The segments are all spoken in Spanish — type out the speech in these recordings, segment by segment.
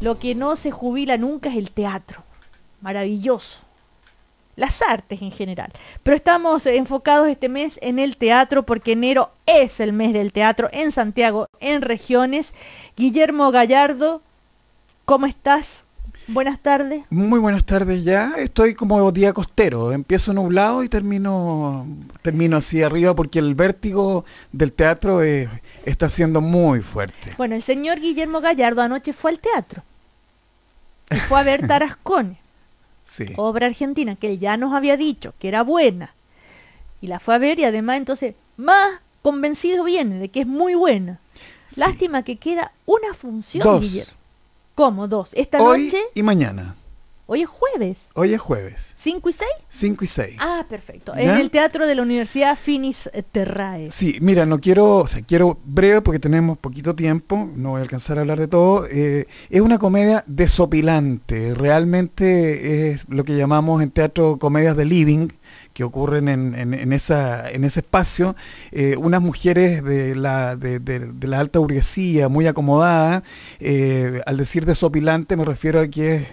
Lo que no se jubila nunca es el teatro. Maravilloso. Las artes en general. Pero estamos enfocados este mes en el teatro porque enero es el mes del teatro en Santiago, en regiones. Guillermo Gallardo, ¿cómo estás? Buenas tardes. Muy buenas tardes ya. Estoy como día costero. Empiezo nublado y termino, termino así arriba porque el vértigo del teatro está siendo muy fuerte. Bueno, el señor Guillermo Gallardo anoche fue al teatro y fue a ver Tarascone, obra argentina que él ya nos había dicho que era buena. Y la fue a ver y además entonces más convencido viene de que es muy buena. Lástima que queda una función, Guillermo. ¿Cómo? Dos. Esta noche. Y mañana. Hoy es jueves. Hoy es jueves. ¿Cinco y seis? Cinco y seis. Ah, perfecto. En el Teatro de la Universidad Finis eh, Terrae. Sí, mira, no quiero, o sea, quiero breve porque tenemos poquito tiempo, no voy a alcanzar a hablar de todo. Eh, es una comedia desopilante, realmente es lo que llamamos en teatro comedias de living, que ocurren en, ese espacio, eh, unas mujeres de la, alta burguesía, muy acomodadas, al decir desopilante me refiero a que es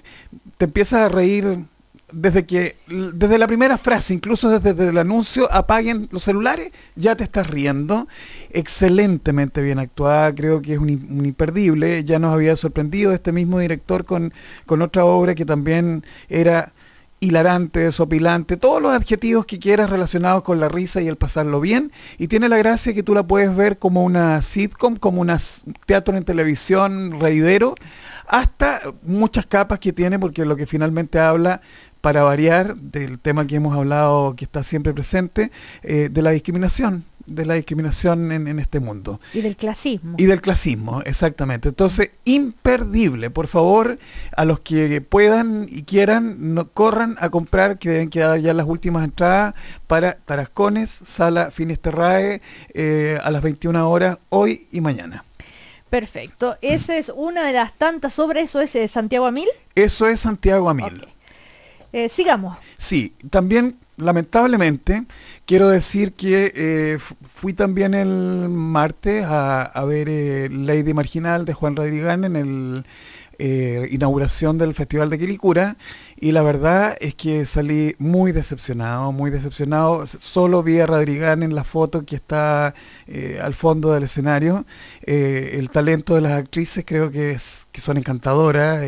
te empiezas a reír desde que desde la primera frase, incluso desde, el anuncio, apaguen los celulares, ya te estás riendo. Excelentemente bien actuada, creo que es un, imperdible. Ya nos había sorprendido este mismo director con, con otra obra que también era hilarante, desopilante, todos los adjetivos que quieras relacionados con la risa y el pasarlo bien. Y tiene la gracia que tú la puedes ver como una sitcom, como un teatro en televisión, reidero, hasta muchas capas que tiene, porque lo que finalmente habla para variar del tema que hemos hablado, que está siempre presente, eh, de la discriminación, de la discriminación en, este mundo. Y del clasismo. Y del clasismo, exactamente. Entonces, imperdible. Por favor, a los que puedan y quieran, corran a comprar, que deben quedar ya las últimas entradas para Tarascones, Sala Finisterrae, eh, a las 21 horas, hoy y mañana. Perfecto. Esa es una de las tantas obras. ¿Eso es de eh, Santiago Amil? Eso es Santiago Amil. Eh, sigamos. Sí, también lamentablemente, quiero decir que eh, fui también el martes a, ver eh, Lady Marginal de Juan Radrigán en el eh, inauguración del Festival de Quilicura y la verdad es que salí muy decepcionado, muy decepcionado. Solo vi a Radrigán en la foto que está al fondo del escenario. el talento de las actrices creo que, son encantadoras,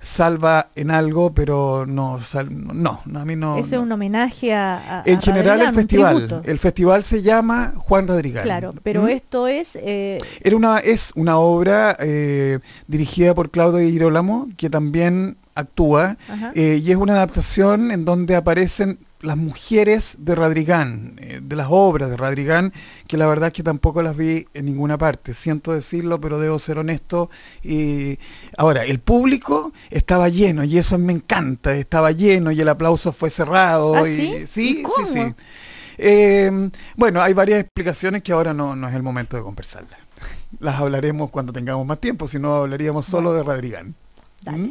salva en algo, pero no, no, a mí no. Eso no. es un homenaje en general el festival. El festival se llama Juan Rodríguez. Claro, pero ¿Mm? esto es... Eh, Era una, es una obra eh, dirigida por Claudio Girolamo, que también actúa, eh, y es una adaptación en donde aparecen las mujeres de Radrigán, eh, de las obras de Radrigán, que la verdad es que tampoco las vi en ninguna parte. Siento decirlo, pero debo ser honesto. Y ahora, el público estaba lleno y eso me encanta. Estaba lleno y el aplauso fue cerrado. ¿Ah, y, sí? Sí, sí, em, bueno, hay varias explicaciones que ahora no, es el momento de conversarlas. Las hablaremos cuando tengamos más tiempo, si no hablaríamos solo de Radrigán. ¿Mm?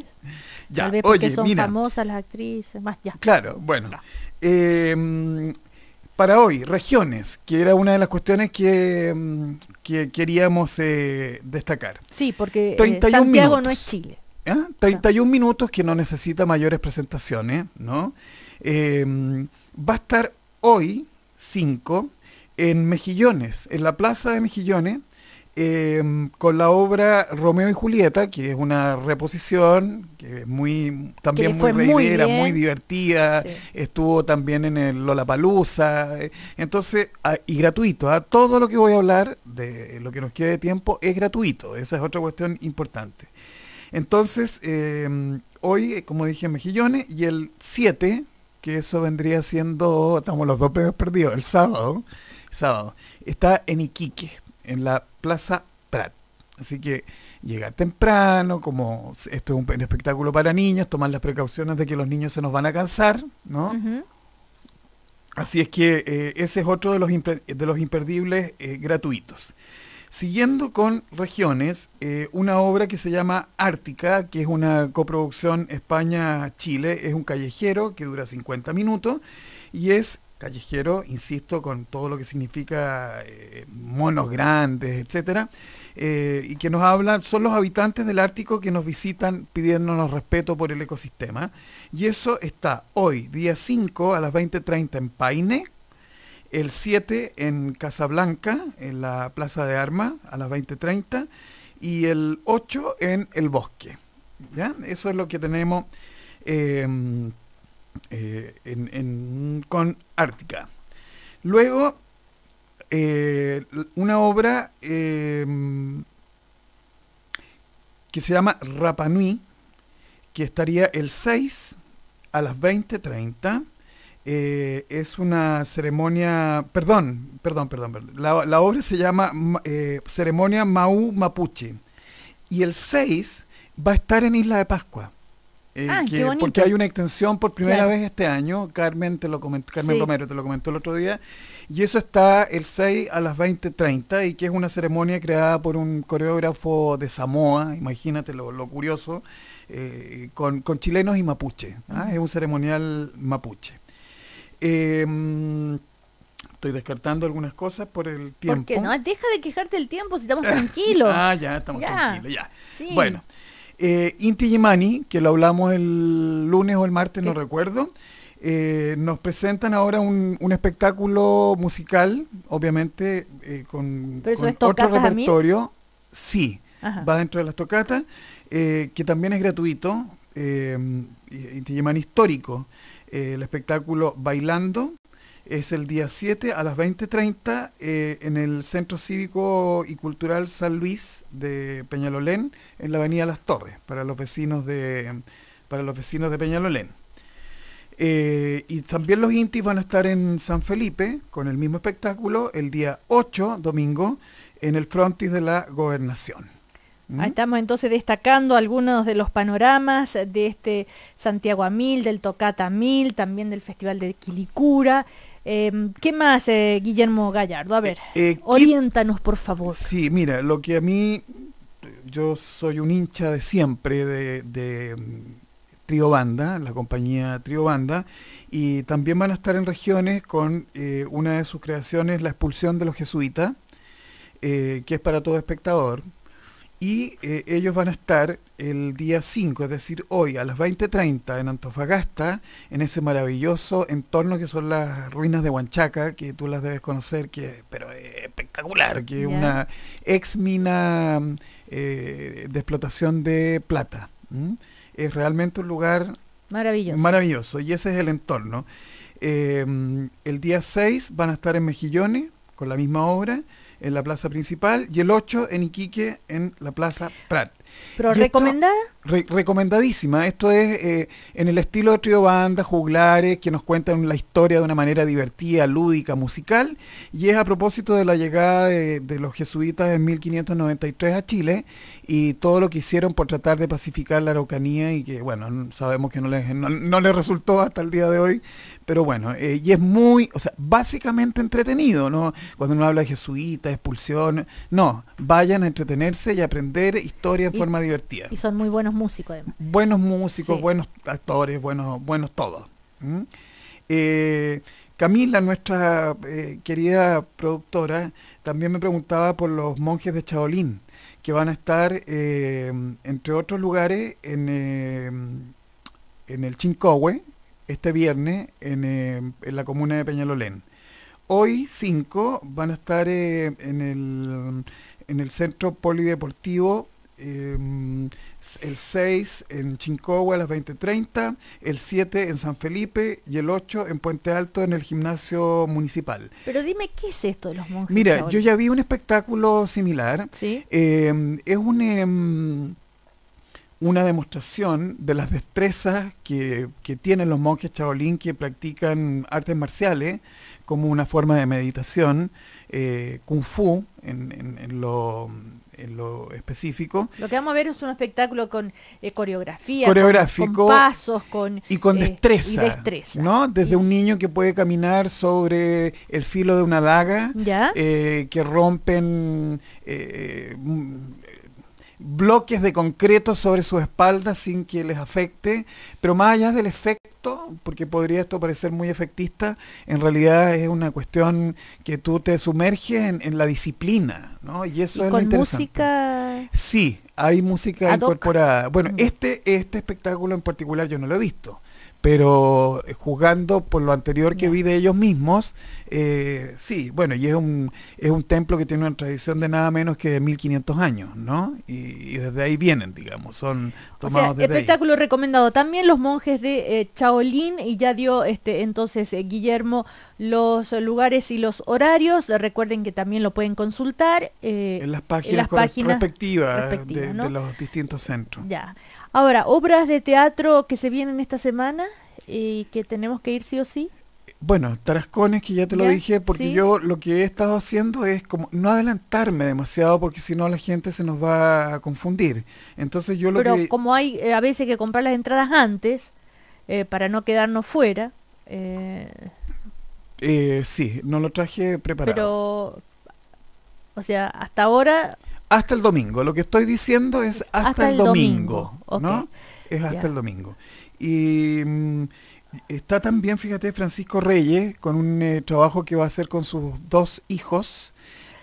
Ya, Tal porque son famosas las actrices, más ya. Claro, bueno. Em, para hoy, regiones, que era una de las cuestiones que, em, queríamos eh, destacar. Sí, porque eh, Santiago no es Chile. 31 ¿Ah? minutos que no necesita mayores presentaciones, ¿no? Em, va a estar hoy, 5, en Mejillones, en la Plaza de Mejillones, Em, con la obra Romeo y Julieta, que es una reposición, que es muy, también muy reidera, muy, divertida, estuvo también en el Lollapalooza, eh, entonces, ah, y gratuito, ah, todo lo que voy a hablar de lo que nos quede de tiempo es gratuito, esa es otra cuestión importante. Entonces, em, hoy, eh, como dije, Mejillones, y el 7, que eso vendría siendo, estamos los dos pedos perdidos, el sábado, sábado, está en Iquique, en la Plaza Prat. Así que llegar temprano, como esto es un, espectáculo para niños, tomar las precauciones de que los niños se nos van a cansar, ¿no? Así es que eh, ese es otro de los, imperdibles eh, gratuitos. Siguiendo con regiones, eh, una obra que se llama Ártica, que es una coproducción España-Chile, es un callejero que dura 50 minutos y es callejero, insisto, con todo lo que significa eh, monos grandes, etcétera, eh, y que nos hablan, son los habitantes del Ártico que nos visitan pidiéndonos respeto por el ecosistema. Y eso está hoy, día 5 a las 20.30 en Paine, el 7 en Casablanca, en la Plaza de Armas, a las 20.30, y el 8 en El Bosque. ¿ya? Eso es lo que tenemos. Eh, eh, con Ártica. Luego, eh, una obra em, que se llama Rapanui, que estaría el 6 a las 20.30. Eh, es una ceremonia, perdón, perdón, perdón, La, la, obra se llama Ceremonia Maú Mapuche. Y el 6 va a estar en Isla de Pascua. Eh, ah, porque hay una extensión por primera vez este año, Carmen te lo comentó, Carmen Romero te lo comentó el otro día, y eso está el 6 a las 20.30 y que es una ceremonia creada por un coreógrafo de Samoa, imagínate lo, curioso, eh, con, chilenos y mapuche, ¿ah? es un ceremonial mapuche. Em, estoy descartando algunas cosas por el tiempo. no, deja de quejarte el tiempo si estamos tranquilos. ah, ya, estamos ya. Bueno. Eh, Inti Gimani, que lo hablamos el lunes o el martes, no recuerdo, eh, nos presentan ahora un, espectáculo musical, obviamente eh, con, otro repertorio. Sí, va dentro de las tocatas, que también es gratuito, Inti Gimani histórico. el espectáculo Bailando, es el día 7 a las 20.30 eh, en el Centro Cívico y Cultural San Luis de Peñalolén, en la Avenida Las Torres, para los vecinos de, para los vecinos de Peñalolén. Eh, y también los intis van a estar en San Felipe con el mismo espectáculo el día 8, domingo, en el frontis de la gobernación. ¿Mm? Ah, estamos entonces destacando algunos de los panoramas de este Santiago a Mil, del Tocata a Mil, también del Festival de Quilicura, Em, ¿Qué más, eh, Guillermo Gallardo? A ver, eh, eh, oriéntanos, por favor. Sí, mira, lo que a mí, yo soy un hincha de siempre de, de mm, Trio Banda, la compañía Trio Banda, y también van a estar en regiones con una de sus creaciones, La expulsión de los jesuitas, que es para todo espectador y eh, ellos van a estar el día 5, es decir, hoy a las 20.30 en Antofagasta, en ese maravilloso entorno que son las ruinas de Huanchaca, que tú las debes conocer, que pero espectacular, que es una ex mina eh, de explotación de plata. Es realmente un lugar maravilloso. maravilloso y ese es el entorno. Eh, el día 6 van a estar en Mejillones con la misma obra en la plaza principal y el 8 en Iquique en la plaza Prat. ¿Pero recomendada? recomendadísima. Esto es eh, en el estilo de triobanda, banda, juglares, que nos cuentan la historia de una manera divertida, lúdica, musical. Y es a propósito de la llegada de, los jesuitas en 1593 a Chile y todo lo que hicieron por tratar de pacificar la Araucanía y que, bueno, sabemos que no les, no, resultó hasta el día de hoy. Pero bueno, eh, y es muy, o sea, básicamente entretenido, ¿no? Cuando uno habla de jesuitas, expulsión, no, vayan a entretenerse y aprender historias forma divertida. Y son muy buenos músicos, además. Buenos músicos, buenos actores, buenos, buenos todos. Eh, Camila, nuestra eh, querida productora, también me preguntaba por los monjes de Chaolín, que van a estar, eh, entre otros lugares, en, en el Chincohue, este viernes, en, la comuna de Peñalolén hoy 5 van a estar en, el, en el centro polideportivo Em, el 6 en Chincoa a las 20.30, el 7 en San Felipe y el 8 en Puente Alto en el gimnasio municipal. Pero dime, ¿qué es esto de los monjes? Mira, yo ya vi un espectáculo similar. ¿Sí? Em, es un... Em, una demostración de las destrezas que, tienen los monjes chaolín que practican artes marciales como una forma de meditación, eh, kung fu en, lo, específico. Lo que vamos a ver es un espectáculo con eh, coreografía, Coreográfico, con, pasos, con... Y con eh, destreza, ¿no? Desde un niño que puede caminar sobre el filo de una daga, ¿Ya? que rompen bloques de concreto sobre su espalda sin que les afecte, pero más allá del efecto, porque podría esto parecer muy efectista, en realidad es una cuestión que tú te sumerges en, la disciplina, ¿no? Y eso es lo interesante. música? Sí, hay música incorporada. Bueno, mm. este, este espectáculo en particular yo no lo he visto pero eh, juzgando por lo anterior que vi de ellos mismos, eh, sí, bueno, y es un, es un templo que tiene una tradición de nada menos que de 1500 años, ¿no? Y, desde ahí vienen, digamos, son tomados o sea, espectáculo recomendado. También los monjes de eh, Chaolín, y ya dio este entonces Guillermo los lugares y los horarios, recuerden que también lo pueden consultar. en las páginas, en respectivas, de, los distintos centros. Ya. Ahora, obras de teatro que se vienen esta semana y que tenemos que ir sí o sí. Bueno, Tarascones, que ya te lo dije, porque yo lo que he estado haciendo es como no adelantarme demasiado, porque si no la gente se nos va a confundir. Entonces yo lo Pero como hay eh, a veces que comprar las entradas antes, eh, para no quedarnos fuera. Eh, sí, no lo traje preparado. Pero, o sea, hasta ahora hasta el domingo. Lo que estoy diciendo es hasta, el domingo. ¿no? Es hasta el domingo. Y mm, está también, fíjate, Francisco Reyes, con un eh, trabajo que va a hacer con sus dos hijos,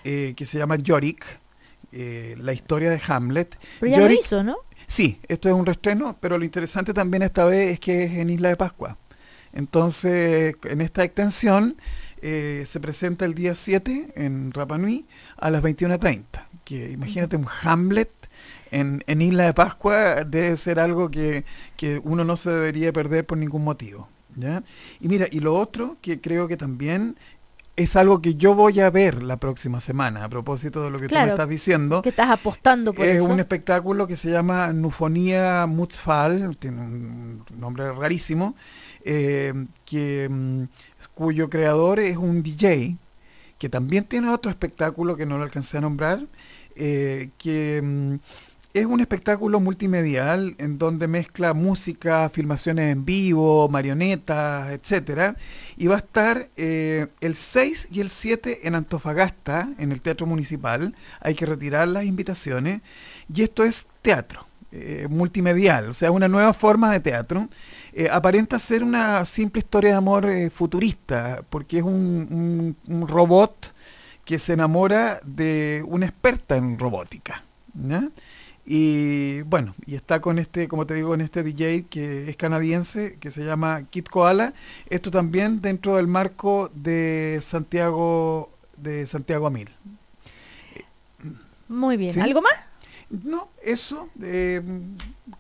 eh, que se llama Yorick, eh, la historia de Hamlet. Pero ya lo hizo, ¿no? Sí, esto es un restreno, pero lo interesante también esta vez es que es en Isla de Pascua. Entonces, en esta extensión se presenta el día 7 en Rapanui a las 21.30 que imagínate un Hamlet en, Isla de Pascua debe ser algo que, uno no se debería perder por ningún motivo. ¿ya? Y mira, y lo otro que creo que también es algo que yo voy a ver la próxima semana, a propósito de lo que tú me estás diciendo. Que estás apostando por es un espectáculo que se llama Nufonía Mutzfal tiene un nombre rarísimo, eh, que, mm, cuyo creador es un DJ, que también tiene otro espectáculo que no lo alcancé a nombrar, eh, que mm, es un espectáculo multimedial en donde mezcla música, filmaciones en vivo, marionetas, etcétera, y va a estar eh, el 6 y el 7 en Antofagasta, en el Teatro Municipal. Hay que retirar las invitaciones y esto es teatro. Eh, multimedial, o sea, una nueva forma de teatro. aparenta ser una simple historia de amor futurista, porque es un robot que se enamora de una experta en robótica. Y bueno, y está con este, como te digo, con este DJ que es canadiense, que se llama Kit Koala. Esto también dentro del marco de Santiago, de Santiago Amil. Muy bien. ¿Algo más? No, eso, eh,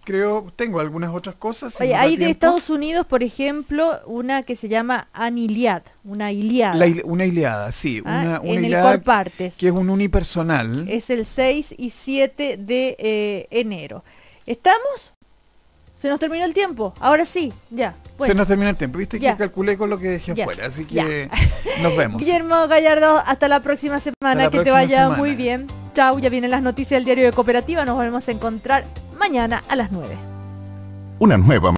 creo, tengo algunas otras cosas. hay de Estados Unidos, por ejemplo, una que se llama Aniliad, una Iliada. una Iliada, sí, ah, una, en partes. que es un unipersonal. Es el 6 y 7 de eh, enero. ¿Estamos? Se nos terminó el tiempo. Ahora sí, ya. Se nos terminó el tiempo. Viste que calculé con lo que dejé afuera. Así que nos vemos. Guillermo Gallardo, hasta la próxima semana. que te vaya muy bien chau. Ya vienen las noticias del diario de Cooperativa. Nos volvemos a encontrar mañana a las 9. Una nueva